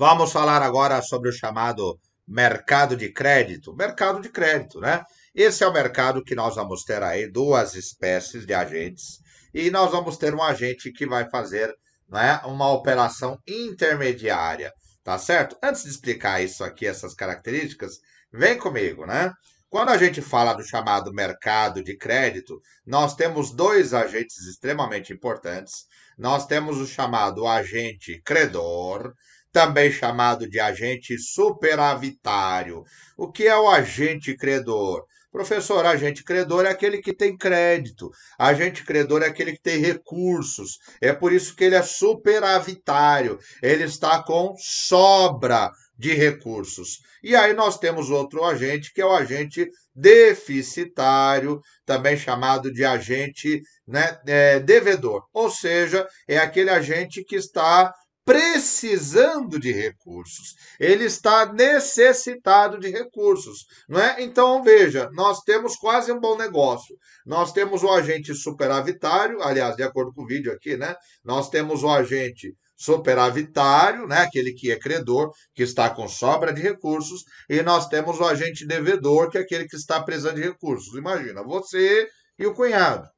Vamos falar agora sobre o chamado mercado de crédito. Mercado de crédito, né? Esse é o mercado que nós vamos ter aí duas espécies de agentes e nós vamos ter um agente que vai fazer né, uma operação intermediária, tá certo? Antes de explicar isso aqui, essas características, vem comigo, né? Quando a gente fala do chamado mercado de crédito, nós temos dois agentes extremamente importantes. Nós temos o chamado agente credor também chamado de agente superavitário. O que é o agente credor? Professor, agente credor é aquele que tem crédito, agente credor é aquele que tem recursos, é por isso que ele é superavitário, ele está com sobra de recursos. E aí nós temos outro agente, que é o agente deficitário, também chamado de agente né, é, devedor, ou seja, é aquele agente que está precisando de recursos, ele está necessitado de recursos, não é? Então veja, nós temos quase um bom negócio. Nós temos o agente superavitário, aliás, de acordo com o vídeo aqui, né? Nós temos o agente superavitário, né, aquele que é credor, que está com sobra de recursos, e nós temos o agente devedor, que é aquele que está precisando de recursos. Imagina, você e o cunhado.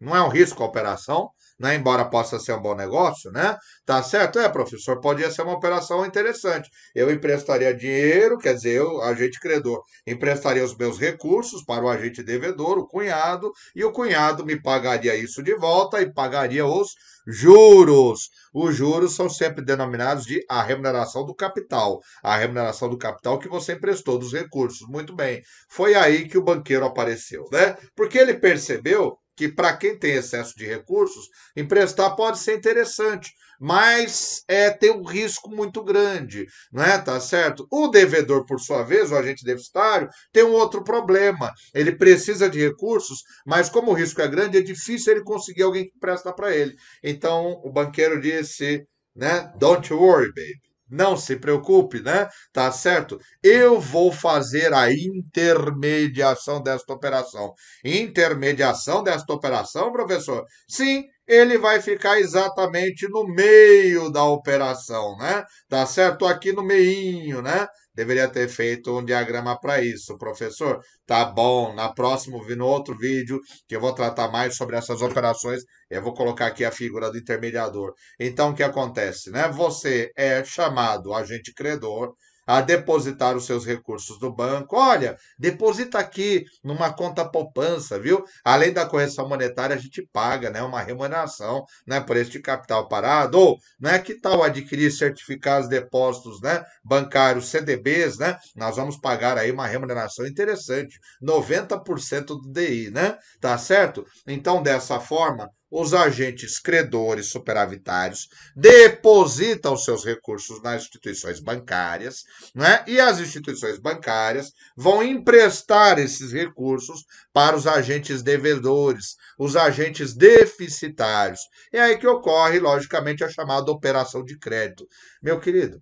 Não é um risco a operação, né? embora possa ser um bom negócio, né? Tá certo? É, professor, podia ser uma operação interessante. Eu emprestaria dinheiro, quer dizer, eu, agente credor, emprestaria os meus recursos para o agente devedor, o cunhado, e o cunhado me pagaria isso de volta e pagaria os juros. Os juros são sempre denominados de a remuneração do capital, a remuneração do capital que você emprestou dos recursos. Muito bem. Foi aí que o banqueiro apareceu, né? Porque ele percebeu que para quem tem excesso de recursos, emprestar pode ser interessante, mas é, tem um risco muito grande, não é? Tá certo? O devedor, por sua vez, o agente deficitário, tem um outro problema. Ele precisa de recursos, mas como o risco é grande, é difícil ele conseguir alguém que empresta para ele. Então, o banqueiro disse, né? Don't worry, baby. Não se preocupe, né? Tá certo? Eu vou fazer a intermediação desta operação. Intermediação desta operação, professor? Sim, ele vai ficar exatamente no meio da operação, né? Tá certo? Aqui no meinho, né? deveria ter feito um diagrama para isso, professor. Tá bom, na próxima, no outro vídeo, que eu vou tratar mais sobre essas operações, eu vou colocar aqui a figura do intermediador. Então, o que acontece, né? Você é chamado agente credor, a depositar os seus recursos do banco. Olha, deposita aqui numa conta poupança, viu? Além da correção monetária, a gente paga, né, uma remuneração, né, por este capital parado. Ou, né, que tal adquirir certificados de depósitos, né, bancários, CDBs, né? Nós vamos pagar aí uma remuneração interessante, 90% do DI, né? Tá certo? Então, dessa forma, os agentes credores superavitários depositam seus recursos nas instituições bancárias, né? e as instituições bancárias vão emprestar esses recursos para os agentes devedores, os agentes deficitários. É aí que ocorre, logicamente, a chamada operação de crédito. Meu querido,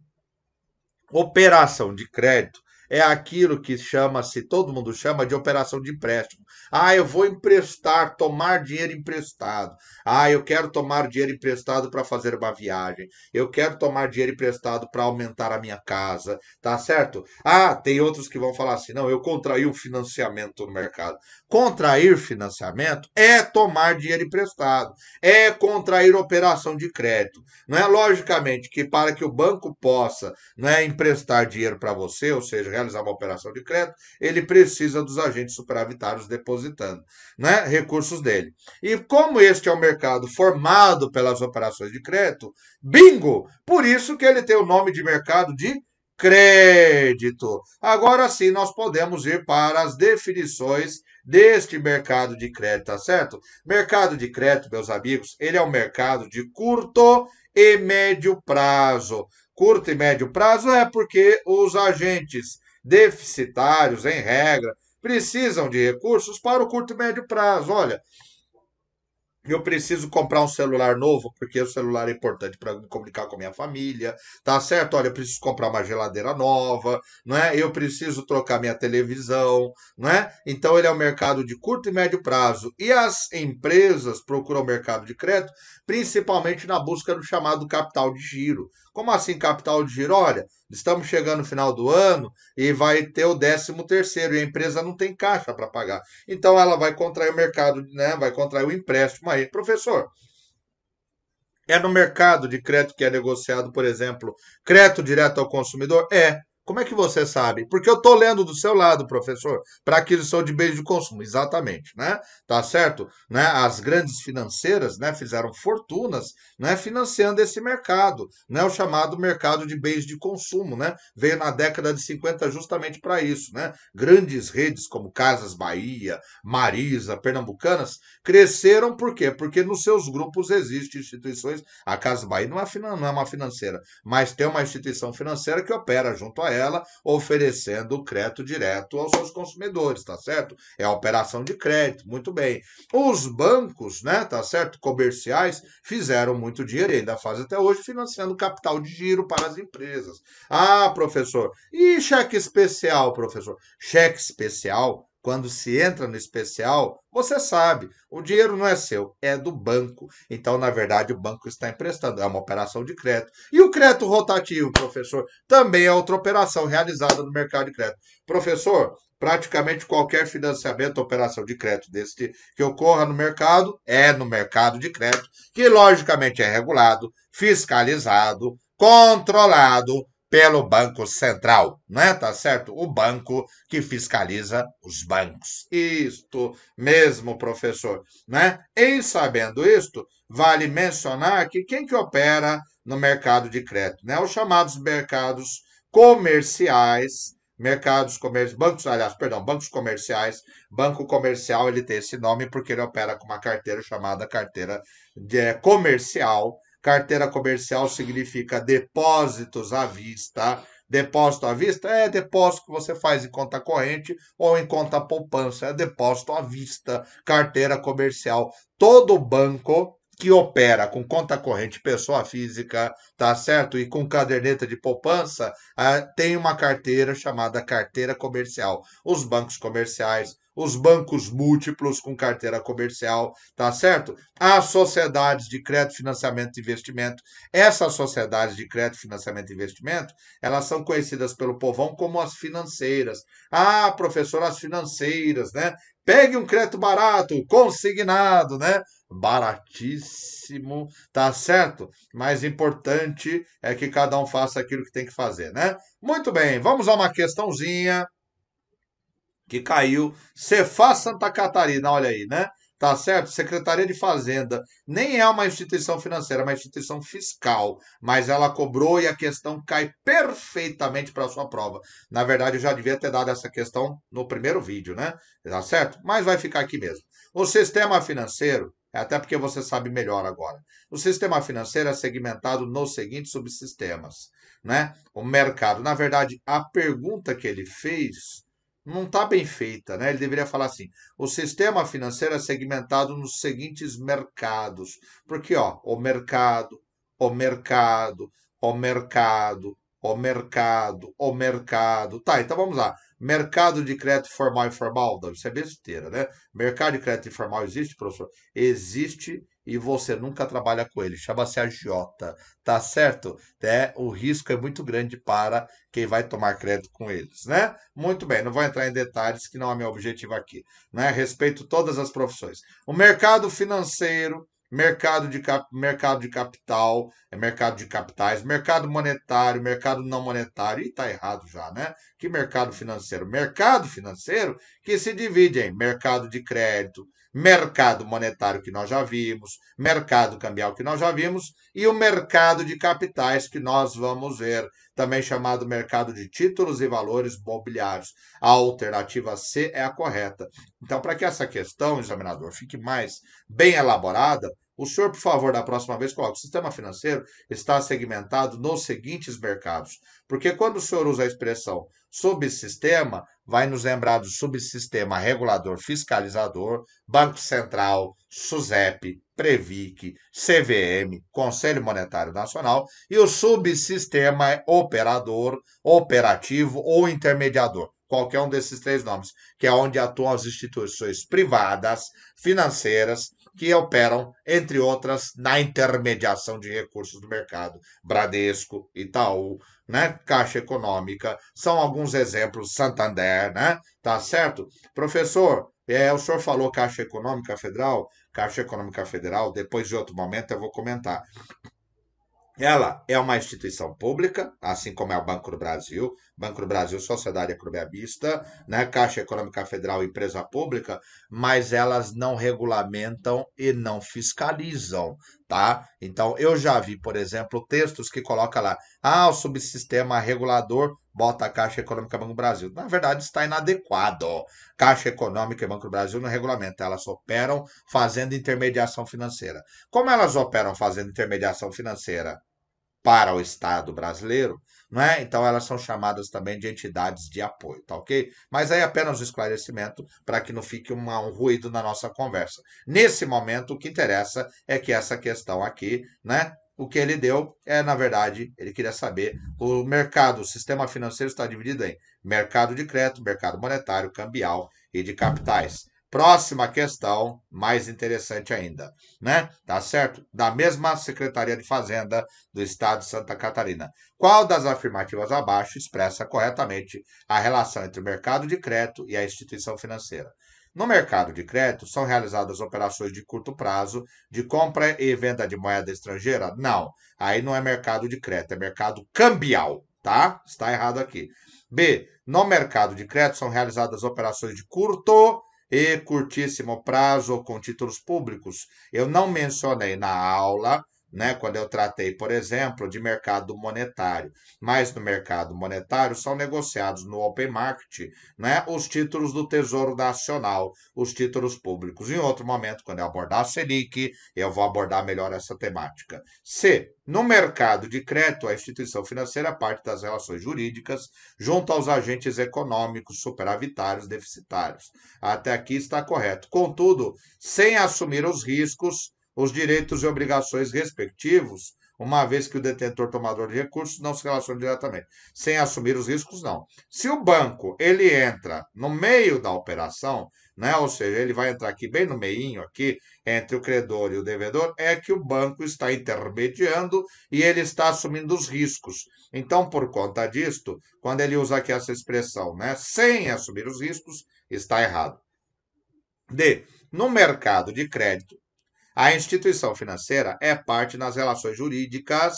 operação de crédito é aquilo que chama-se, todo mundo chama de operação de empréstimo. Ah, eu vou emprestar, tomar dinheiro emprestado. Ah, eu quero tomar dinheiro emprestado para fazer uma viagem. Eu quero tomar dinheiro emprestado para aumentar a minha casa, tá certo? Ah, tem outros que vão falar assim: "Não, eu contraí um financiamento no mercado". Contrair financiamento é tomar dinheiro emprestado, é contrair operação de crédito. Não é logicamente que para que o banco possa não é, emprestar dinheiro para você, ou seja, realizar uma operação de crédito, ele precisa dos agentes superavitários depositando né, recursos dele. E como este é um mercado formado pelas operações de crédito, bingo! Por isso que ele tem o nome de mercado de crédito. Agora sim, nós podemos ir para as definições deste mercado de crédito, tá certo? Mercado de crédito, meus amigos, ele é um mercado de curto e médio prazo. Curto e médio prazo é porque os agentes deficitários, em regra, precisam de recursos para o curto e médio prazo. Olha, eu preciso comprar um celular novo, porque o celular é importante para me comunicar com a minha família, tá certo? Olha, eu preciso comprar uma geladeira nova, não é? Eu preciso trocar minha televisão, não é? Então ele é um mercado de curto e médio prazo. E as empresas procuram o mercado de crédito principalmente na busca do chamado capital de giro. Como assim capital de giro? Olha, estamos chegando no final do ano e vai ter o 13 terceiro e a empresa não tem caixa para pagar. Então ela vai contrair o mercado, né? Vai contrair o empréstimo Professor, é no mercado de crédito que é negociado, por exemplo, crédito direto ao consumidor? É. Como é que você sabe? Porque eu estou lendo do seu lado, professor, para aquisição de bens de consumo. Exatamente, né? Tá certo? Né? As grandes financeiras né, fizeram fortunas né, financiando esse mercado, né? O chamado mercado de bens de consumo, né? Veio na década de 50 justamente para isso, né? Grandes redes como Casas Bahia, Marisa, Pernambucanas, cresceram por quê? Porque nos seus grupos existem instituições. A Casa Bahia não é, não é uma financeira, mas tem uma instituição financeira que opera junto a ela ela, oferecendo o crédito direto aos seus consumidores, tá certo? É a operação de crédito, muito bem. Os bancos, né, tá certo? Comerciais fizeram muito dinheiro e ainda fazem até hoje, financiando capital de giro para as empresas. Ah, professor, e cheque especial, professor? Cheque especial quando se entra no especial, você sabe, o dinheiro não é seu, é do banco. Então, na verdade, o banco está emprestando, é uma operação de crédito. E o crédito rotativo, professor, também é outra operação realizada no mercado de crédito. Professor, praticamente qualquer financiamento, operação de crédito desse que ocorra no mercado, é no mercado de crédito, que logicamente é regulado, fiscalizado, controlado pelo Banco Central, né? Tá certo? O banco que fiscaliza os bancos. Isto mesmo, professor, né? Em sabendo isto, vale mencionar que quem que opera no mercado de crédito, né? Os chamados mercados comerciais, mercados comerciais, bancos, aliás, perdão, bancos comerciais. Banco comercial ele tem esse nome porque ele opera com uma carteira chamada carteira de, é, comercial Carteira comercial significa depósitos à vista. Depósito à vista é depósito que você faz em conta corrente ou em conta poupança, é depósito à vista, carteira comercial. Todo banco que opera com conta corrente pessoa física, tá certo? E com caderneta de poupança, ah, tem uma carteira chamada carteira comercial. Os bancos comerciais, os bancos múltiplos com carteira comercial, tá certo? As sociedades de crédito, financiamento e investimento. Essas sociedades de crédito, financiamento e investimento, elas são conhecidas pelo povão como as financeiras. Ah, professor, as financeiras, né? Pegue um crédito barato, consignado, né? baratíssimo, tá certo? Mas importante é que cada um faça aquilo que tem que fazer, né? Muito bem, vamos a uma questãozinha que caiu. Cefaz Santa Catarina, olha aí, né? Tá certo? Secretaria de Fazenda nem é uma instituição financeira, é uma instituição fiscal, mas ela cobrou e a questão cai perfeitamente para sua prova. Na verdade, eu já devia ter dado essa questão no primeiro vídeo, né? Tá certo? Mas vai ficar aqui mesmo. O sistema financeiro até porque você sabe melhor agora. O sistema financeiro é segmentado nos seguintes subsistemas, né? O mercado. Na verdade, a pergunta que ele fez não está bem feita, né? Ele deveria falar assim: o sistema financeiro é segmentado nos seguintes mercados, porque ó, o mercado, o mercado, o mercado, o mercado, o mercado. Tá, então vamos lá. Mercado de crédito formal e formal, não, isso é besteira, né? Mercado de crédito informal existe, professor? Existe e você nunca trabalha com ele. Chama-se agiota, tá certo? É, o risco é muito grande para quem vai tomar crédito com eles, né? Muito bem, não vou entrar em detalhes que não é meu objetivo aqui, né? Respeito todas as profissões. O mercado financeiro mercado de, cap, mercado de capital, é mercado de capitais, mercado monetário, mercado não monetário, e está errado já, né? Que mercado financeiro? Mercado financeiro que se divide em mercado de crédito, mercado monetário que nós já vimos, mercado cambial que nós já vimos, e o mercado de capitais que nós vamos ver também chamado mercado de títulos e valores mobiliários. A alternativa C é a correta. Então, para que essa questão, examinador, fique mais bem elaborada, o senhor, por favor, da próxima vez, coloque: o sistema financeiro está segmentado nos seguintes mercados. Porque quando o senhor usa a expressão subsistema, vai nos lembrar do subsistema regulador fiscalizador, Banco Central, SUSEP, Previc, CVM, Conselho Monetário Nacional, e o subsistema operador, operativo ou intermediador qualquer um desses três nomes, que é onde atuam as instituições privadas, financeiras, que operam, entre outras, na intermediação de recursos do mercado. Bradesco, Itaú, né? Caixa Econômica, são alguns exemplos, Santander, né? Tá certo? Professor, é, o senhor falou Caixa Econômica Federal, Caixa Econômica Federal, depois de outro momento eu vou comentar. Ela é uma instituição pública, assim como é o Banco do Brasil, Banco do Brasil, Sociedade Acrobiabista, né? Caixa Econômica Federal, empresa pública, mas elas não regulamentam e não fiscalizam, tá? Então, eu já vi, por exemplo, textos que coloca lá, ah, o subsistema regulador bota a Caixa Econômica Banco do Brasil. Na verdade, está inadequado. Caixa Econômica e Banco do Brasil no regulamento elas operam fazendo intermediação financeira. Como elas operam fazendo intermediação financeira para o Estado brasileiro, não é? Então elas são chamadas também de entidades de apoio, tá ok? Mas aí apenas um esclarecimento para que não fique uma, um ruído na nossa conversa. Nesse momento, o que interessa é que essa questão aqui, né, o que ele deu é, na verdade, ele queria saber o mercado, o sistema financeiro está dividido em mercado de crédito, mercado monetário, cambial e de capitais. Próxima questão, mais interessante ainda, né? Tá certo? Da mesma Secretaria de Fazenda do Estado de Santa Catarina. Qual das afirmativas abaixo expressa corretamente a relação entre o mercado de crédito e a instituição financeira? No mercado de crédito, são realizadas operações de curto prazo de compra e venda de moeda estrangeira? Não. Aí não é mercado de crédito, é mercado cambial, tá? Está errado aqui. B. No mercado de crédito, são realizadas operações de curto e curtíssimo prazo com títulos públicos. Eu não mencionei na aula né, quando eu tratei, por exemplo, de mercado monetário. Mas no mercado monetário são negociados no open market né, os títulos do Tesouro Nacional, os títulos públicos. Em outro momento, quando eu abordar a Selic, eu vou abordar melhor essa temática. C. No mercado de crédito, a instituição financeira é parte das relações jurídicas junto aos agentes econômicos superavitários deficitários. Até aqui está correto. Contudo, sem assumir os riscos os direitos e obrigações respectivos, uma vez que o detentor tomador de recursos não se relaciona diretamente, sem assumir os riscos, não. Se o banco ele entra no meio da operação, né, ou seja, ele vai entrar aqui bem no meinho aqui entre o credor e o devedor, é que o banco está intermediando e ele está assumindo os riscos. Então, por conta disto, quando ele usa aqui essa expressão, né, sem assumir os riscos, está errado. D. No mercado de crédito, a instituição financeira é parte nas relações jurídicas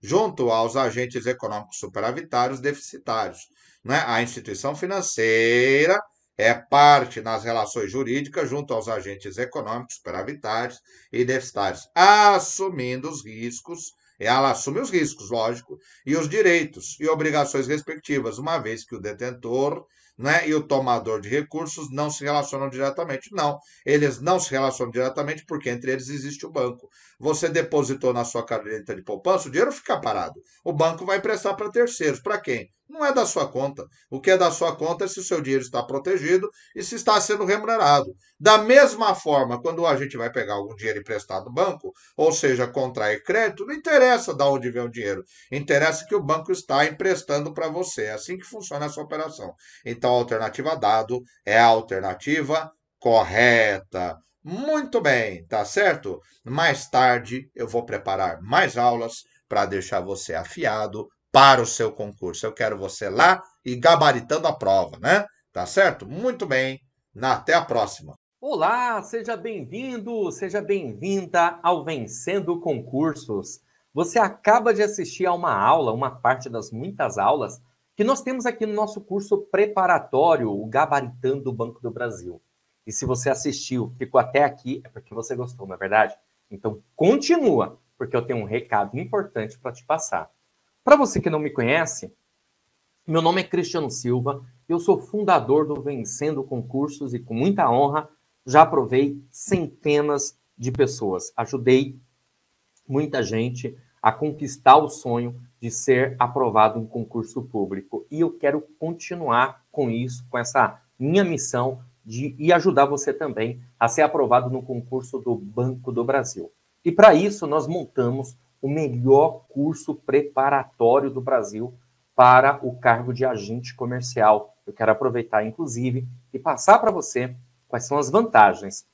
junto aos agentes econômicos superavitários deficitários. Né? A instituição financeira é parte nas relações jurídicas junto aos agentes econômicos superavitários e deficitários, assumindo os riscos, ela assume os riscos, lógico, e os direitos e obrigações respectivas, uma vez que o detentor né, e o tomador de recursos não se relacionam diretamente. Não, eles não se relacionam diretamente porque entre eles existe o banco. Você depositou na sua caderneta de poupança, o dinheiro fica parado. O banco vai emprestar para terceiros. Para quem? Não é da sua conta. O que é da sua conta é se o seu dinheiro está protegido e se está sendo remunerado. Da mesma forma, quando a gente vai pegar algum dinheiro emprestado do banco, ou seja, contrair crédito, não interessa de onde vem o dinheiro. Interessa que o banco está emprestando para você. É assim que funciona essa operação. Então, então a alternativa dado é a alternativa correta. Muito bem, tá certo? Mais tarde eu vou preparar mais aulas para deixar você afiado para o seu concurso. Eu quero você lá e gabaritando a prova, né? Tá certo? Muito bem. Até a próxima. Olá, seja bem-vindo, seja bem-vinda ao Vencendo Concursos. Você acaba de assistir a uma aula, uma parte das muitas aulas que nós temos aqui no nosso curso preparatório, o Gabaritando o Banco do Brasil. E se você assistiu, ficou até aqui, é porque você gostou, não é verdade? Então continua, porque eu tenho um recado importante para te passar. Para você que não me conhece, meu nome é Cristiano Silva, eu sou fundador do Vencendo Concursos e com muita honra já provei centenas de pessoas, ajudei muita gente a conquistar o sonho de ser aprovado em concurso público. E eu quero continuar com isso, com essa minha missão de e ajudar você também a ser aprovado no concurso do Banco do Brasil. E para isso nós montamos o melhor curso preparatório do Brasil para o cargo de agente comercial. Eu quero aproveitar inclusive e passar para você quais são as vantagens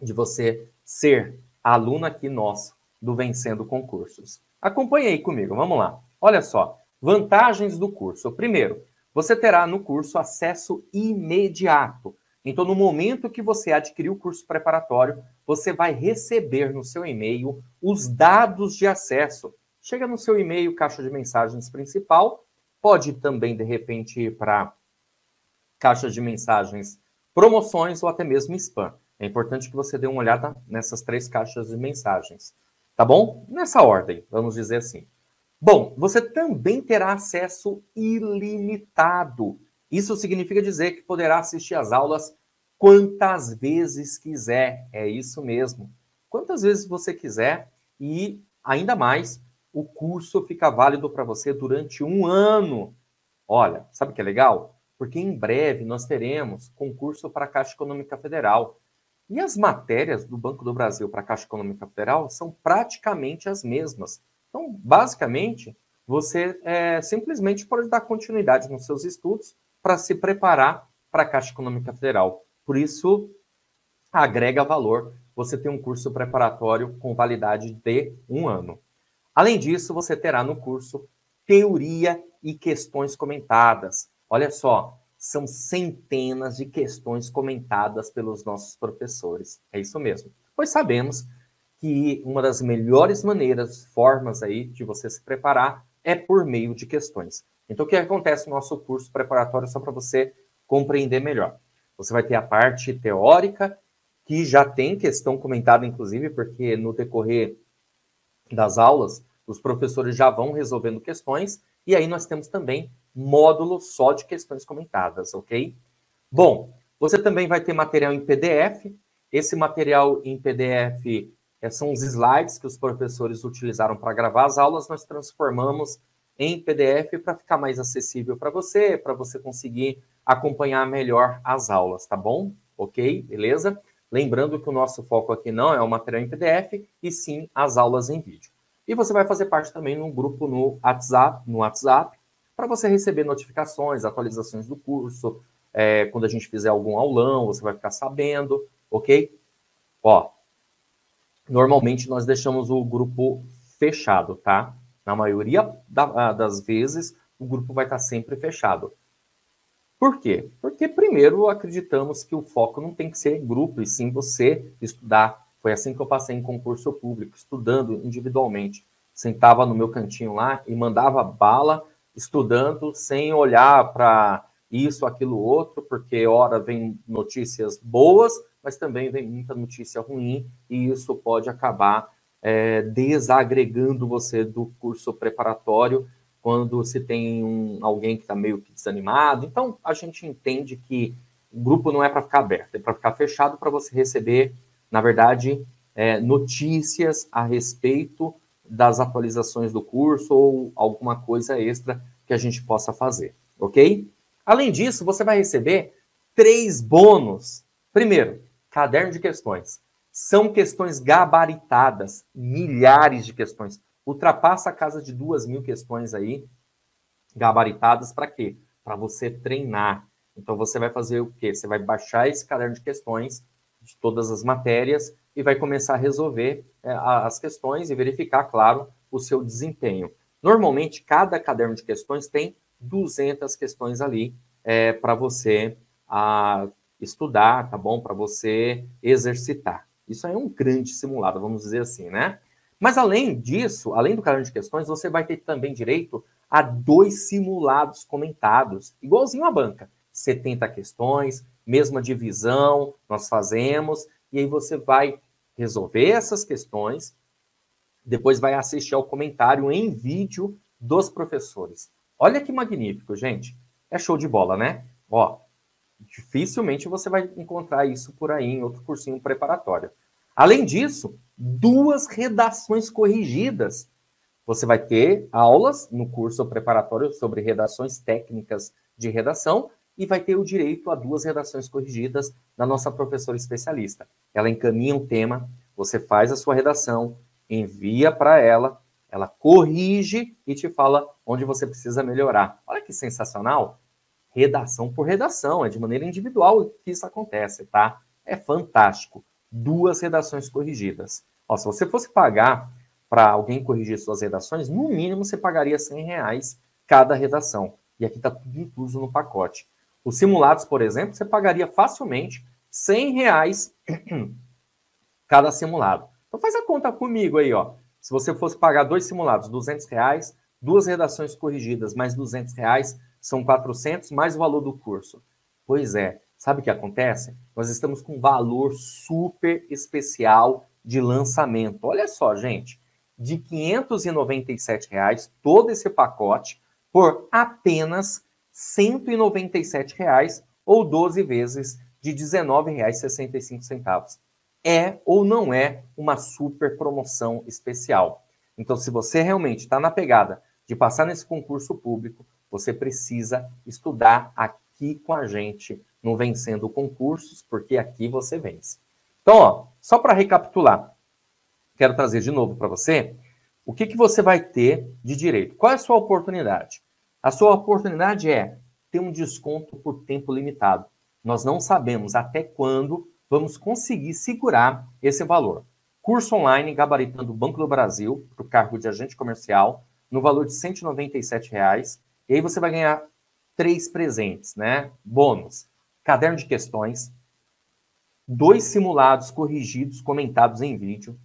de você ser aluno aqui nosso do Vencendo Concursos. Acompanhe aí comigo, vamos lá. Olha só, vantagens do curso. Primeiro, você terá no curso acesso imediato. Então, no momento que você adquirir o curso preparatório, você vai receber no seu e-mail os dados de acesso. Chega no seu e-mail, caixa de mensagens principal, pode também, de repente, ir para caixa de mensagens promoções ou até mesmo spam. É importante que você dê uma olhada nessas três caixas de mensagens tá bom? Nessa ordem, vamos dizer assim. Bom, você também terá acesso ilimitado. Isso significa dizer que poderá assistir às aulas quantas vezes quiser. É isso mesmo. Quantas vezes você quiser e, ainda mais, o curso fica válido para você durante um ano. Olha, sabe o que é legal? Porque em breve nós teremos concurso para a Caixa Econômica Federal. E as matérias do Banco do Brasil para a Caixa Econômica Federal são praticamente as mesmas. Então, basicamente, você é, simplesmente pode dar continuidade nos seus estudos para se preparar para a Caixa Econômica Federal. Por isso, agrega valor você tem um curso preparatório com validade de um ano. Além disso, você terá no curso teoria e questões comentadas. Olha só, são centenas de questões comentadas pelos nossos professores. É isso mesmo. Pois sabemos que uma das melhores maneiras, formas aí de você se preparar é por meio de questões. Então, o que acontece no nosso curso preparatório só para você compreender melhor? Você vai ter a parte teórica, que já tem questão comentada, inclusive, porque no decorrer das aulas, os professores já vão resolvendo questões, e aí nós temos também módulo só de questões comentadas, ok? Bom, você também vai ter material em PDF. Esse material em PDF é, eh, são os slides que os professores utilizaram para gravar as aulas, nós transformamos em PDF para ficar mais acessível para você, para você conseguir acompanhar melhor as aulas, tá bom? Ok? Beleza? Lembrando que o nosso foco aqui não é o material em PDF, e sim as aulas em vídeo. E você vai fazer parte também num grupo no WhatsApp, no WhatsApp para você receber notificações, atualizações do curso. É, quando a gente fizer algum aulão, você vai ficar sabendo, ok? Ó, normalmente nós deixamos o grupo fechado, tá? Na maioria da, ah, das vezes, o grupo vai estar tá sempre fechado. Por quê? Porque, primeiro, acreditamos que o foco não tem que ser grupo, e sim você estudar. Foi assim que eu passei em concurso público, estudando individualmente. Sentava no meu cantinho lá e mandava bala estudando sem olhar para isso, aquilo, outro, porque hora vem notícias boas, mas também vem muita notícia ruim, e isso pode acabar é, desagregando você do curso preparatório quando se tem um, alguém que está meio que desanimado. Então, a gente entende que o grupo não é para ficar aberto, é para ficar fechado para você receber, na verdade, é, notícias a respeito das atualizações do curso ou alguma coisa extra que a gente possa fazer, ok? Além disso, você vai receber três bônus. Primeiro, caderno de questões. São questões gabaritadas, milhares de questões. Ultrapassa a casa de duas mil questões aí, gabaritadas para quê? Para você treinar. Então você vai fazer o quê? Você vai baixar esse caderno de questões de todas as matérias e vai começar a resolver é, as questões e verificar, claro, o seu desempenho. Normalmente, cada caderno de questões tem 200 questões ali é, para você a, estudar, tá bom? Para você exercitar. Isso é um grande simulado, vamos dizer assim, né? Mas além disso, além do caderno de questões, você vai ter também direito a dois simulados comentados, igualzinho à banca. 70 questões, mesma divisão, nós fazemos, e aí você vai resolver essas questões, depois vai assistir ao comentário em vídeo dos professores. Olha que magnífico, gente. É show de bola, né? Ó, dificilmente você vai encontrar isso por aí em outro cursinho preparatório. Além disso, duas redações corrigidas. Você vai ter aulas no curso preparatório sobre redações técnicas de redação e vai ter o direito a duas redações corrigidas da nossa professora especialista. Ela encaminha um tema, você faz a sua redação, envia para ela, ela corrige e te fala onde você precisa melhorar. Olha que sensacional! Redação por redação, é de maneira individual que isso acontece, tá? É fantástico. Duas redações corrigidas. Ó, se você fosse pagar para alguém corrigir suas redações, no mínimo você pagaria 100 reais cada redação. E aqui está tudo incluso no pacote. Os simulados, por exemplo, você pagaria facilmente 100 reais cada simulado. Então faz a conta comigo aí, ó. Se você fosse pagar dois simulados, 200 reais, duas redações corrigidas, mais 200 reais, são 400, mais o valor do curso. Pois é, sabe o que acontece? Nós estamos com um valor super especial de lançamento. Olha só, gente, de R$ reais, todo esse pacote, por apenas R$ reais ou 12 vezes de R$ 19,65. É ou não é uma super promoção especial? Então, se você realmente está na pegada de passar nesse concurso público, você precisa estudar aqui com a gente no Vencendo Concursos, porque aqui você vence. Então, ó, só para recapitular, quero trazer de novo para você o que, que você vai ter de direito. Qual é a sua oportunidade? A sua oportunidade é ter um desconto por tempo limitado. Nós não sabemos até quando vamos conseguir segurar esse valor. Curso online gabaritando o Banco do Brasil para o cargo de agente comercial no valor de R$ reais. E aí você vai ganhar três presentes, né? Bônus: caderno de questões, dois simulados corrigidos comentados em vídeo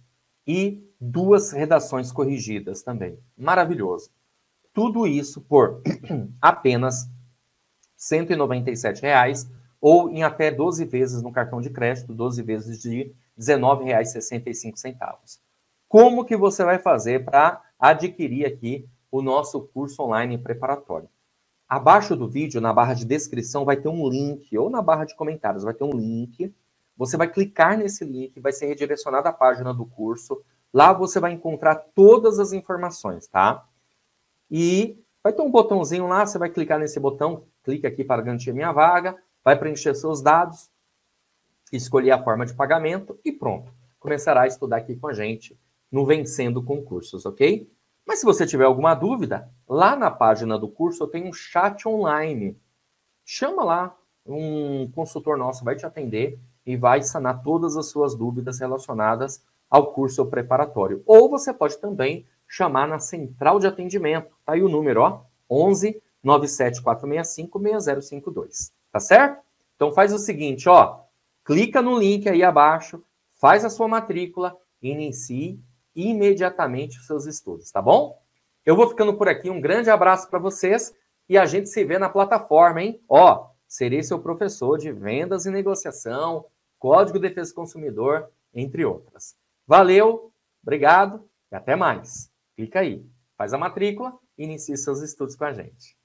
e duas redações corrigidas também. Maravilhoso. Tudo isso por apenas R$ 197,00 ou em até 12 vezes no cartão de crédito, 12 vezes de R$ 19,65. Como que você vai fazer para adquirir aqui o nosso curso online preparatório? Abaixo do vídeo, na barra de descrição, vai ter um link, ou na barra de comentários, vai ter um link. Você vai clicar nesse link, vai ser redirecionado à página do curso. Lá você vai encontrar todas as informações, tá? E vai ter um botãozinho lá, você vai clicar nesse botão, clica aqui para garantir minha vaga, vai preencher seus dados, escolher a forma de pagamento e pronto. Começará a estudar aqui com a gente no Vencendo Concursos, ok? Mas se você tiver alguma dúvida, lá na página do curso eu tenho um chat online. Chama lá, um consultor nosso vai te atender e vai sanar todas as suas dúvidas relacionadas ao curso preparatório. Ou você pode também chamar na central de atendimento. Tá aí o número, ó, 11 974656052. 6052. Tá certo? Então faz o seguinte, ó, clica no link aí abaixo, faz a sua matrícula e inicie imediatamente os seus estudos, tá bom? Eu vou ficando por aqui, um grande abraço para vocês e a gente se vê na plataforma, hein? Ó, serei seu professor de vendas e negociação, Código de Defesa do Consumidor, entre outras. Valeu, obrigado e até mais. Clica aí, faz a matrícula e inicie seus estudos com a gente.